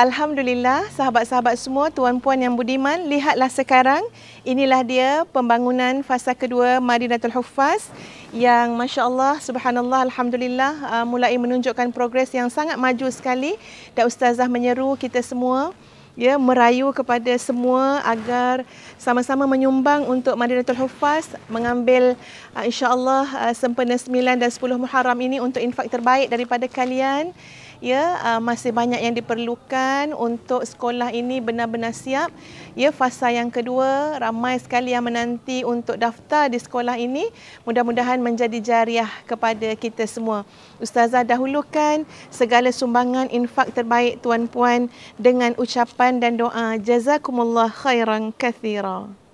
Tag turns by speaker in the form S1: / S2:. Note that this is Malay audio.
S1: Alhamdulillah, sahabat-sahabat semua, tuan-puan yang budiman, lihatlah sekarang. Inilah dia pembangunan fasa kedua Madinatul Hufaz yang Masya Allah, Subhanallah, Alhamdulillah uh, mulai menunjukkan progres yang sangat maju sekali. Dan Ustazah menyeru kita semua ya merayu kepada semua agar sama-sama menyumbang untuk Madinatul Hufaz mengambil uh, insya-Allah uh, sempena 9 dan 10 Muharram ini untuk infak terbaik daripada kalian ya uh, masih banyak yang diperlukan untuk sekolah ini benar-benar siap. Ya fasa yang kedua ramai sekali yang menanti untuk daftar di sekolah ini. Mudah-mudahan menjadi jariah kepada kita semua. Ustazah dahulukan segala sumbangan infak terbaik tuan-puan dengan ucapan dan doa jazakumullah khairan kathira.